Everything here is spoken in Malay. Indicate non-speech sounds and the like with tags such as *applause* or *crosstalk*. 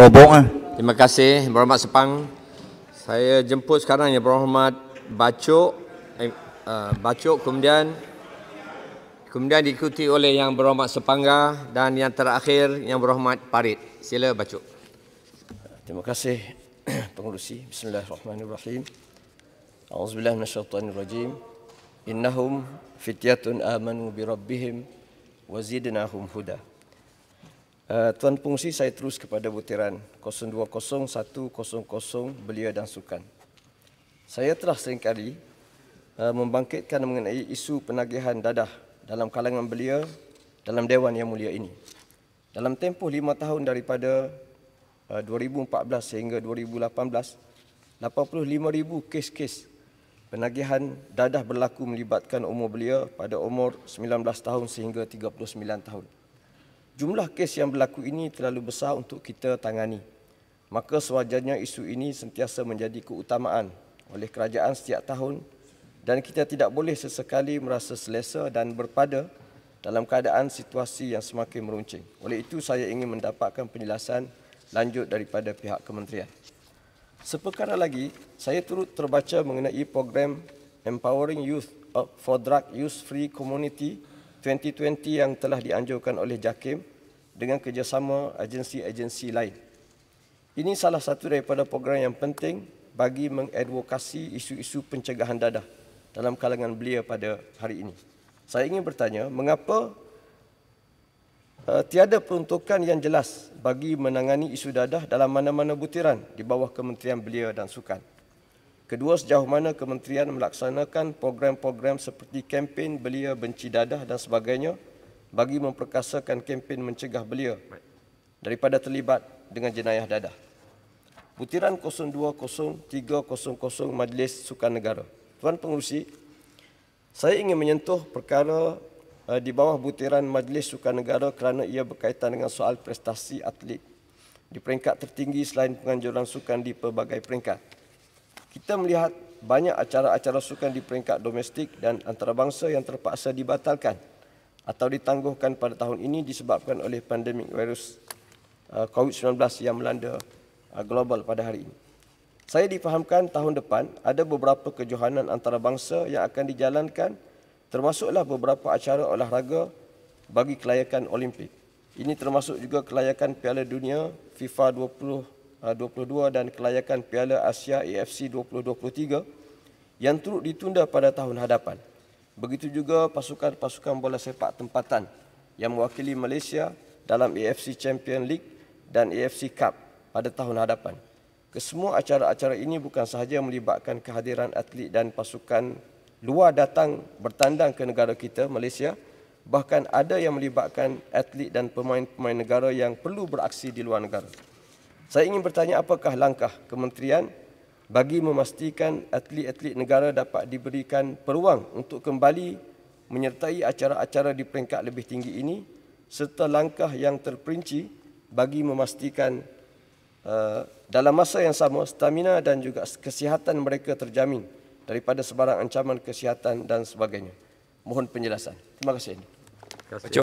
berobong eh. Terima kasih Yang Berhormat Sepang. Saya jemput sekarang Yang Berhormat Bacok eh, uh, eh, Bacok kemudian kemudian diikuti oleh Yang Berhormat Sepangga dan yang terakhir Yang Berhormat Parit. Sila Bacok. Terima kasih *clears throat* pengurusi. Bismillahirrahmanirrahim. A'udzubillahi minasyaitanirrajim. Innahum fityatun amanu bi rabbihim wa zidnahum huda. Eh, Tuan Pengurusi, saya terus kepada butiran 020100 Belia dan Sukan. Saya telah sering kali eh, membangkitkan mengenai isu penagihan dadah dalam kalangan belia dalam Dewan Yang Mulia ini. Dalam tempoh lima tahun daripada 2014 eh, sehingga 2018, 85,000 kes-kes penagihan dadah berlaku melibatkan umur belia pada umur 19 tahun sehingga 39 tahun. Jumlah kes yang berlaku ini terlalu besar untuk kita tangani. Maka sewajarnya isu ini sentiasa menjadi keutamaan oleh kerajaan setiap tahun dan kita tidak boleh sesekali merasa selesa dan berpada dalam keadaan situasi yang semakin meruncing. Oleh itu, saya ingin mendapatkan penjelasan lanjut daripada pihak kementerian. Seperkara lagi, saya turut terbaca mengenai program Empowering Youth for Drug Use Free Community 2020 yang telah dianjurkan oleh JAKIM dengan kerjasama agensi-agensi lain. Ini salah satu daripada program yang penting bagi mengadvokasi isu-isu pencegahan dadah dalam kalangan belia pada hari ini. Saya ingin bertanya, mengapa uh, tiada peruntukan yang jelas bagi menangani isu dadah dalam mana-mana butiran di bawah Kementerian Belia dan Sukan? Kedua, sejauh mana kementerian melaksanakan program-program seperti kempen belia benci dadah dan sebagainya bagi memperkasakan kempen mencegah belia daripada terlibat dengan jenayah dadah. Butiran 020300 Majlis Sukan Negara. Tuan Pengurusi, saya ingin menyentuh perkara eh, di bawah butiran Majlis Sukan Negara kerana ia berkaitan dengan soal prestasi atlet di peringkat tertinggi selain penganjuran sukan di pelbagai peringkat. Kita melihat banyak acara-acara sukan di peringkat domestik dan antarabangsa yang terpaksa dibatalkan atau ditangguhkan pada tahun ini disebabkan oleh pandemik virus uh, COVID-19 yang melanda uh, global pada hari ini. Saya difahamkan tahun depan ada beberapa kejohanan antarabangsa yang akan dijalankan termasuklah beberapa acara olahraga bagi kelayakan Olimpik. Ini termasuk juga kelayakan Piala Dunia FIFA 2022 eh, dan kelayakan Piala Asia AFC 2023 yang turut ditunda pada tahun hadapan. Begitu juga pasukan-pasukan bola sepak tempatan yang mewakili Malaysia dalam AFC Champions League dan AFC Cup pada tahun hadapan. Kesemua acara-acara ini bukan sahaja melibatkan kehadiran atlet dan pasukan luar datang bertandang ke negara kita, Malaysia, bahkan ada yang melibatkan atlet dan pemain-pemain negara yang perlu beraksi di luar negara. Saya ingin bertanya apakah langkah kementerian bagi memastikan atlet-atlet negara dapat diberikan peruang untuk kembali menyertai acara-acara di peringkat lebih tinggi ini serta langkah yang terperinci bagi memastikan uh, dalam masa yang sama stamina dan juga kesihatan mereka terjamin daripada sebarang ancaman kesihatan dan sebagainya. Mohon penjelasan. Terima kasih. Terima kasih.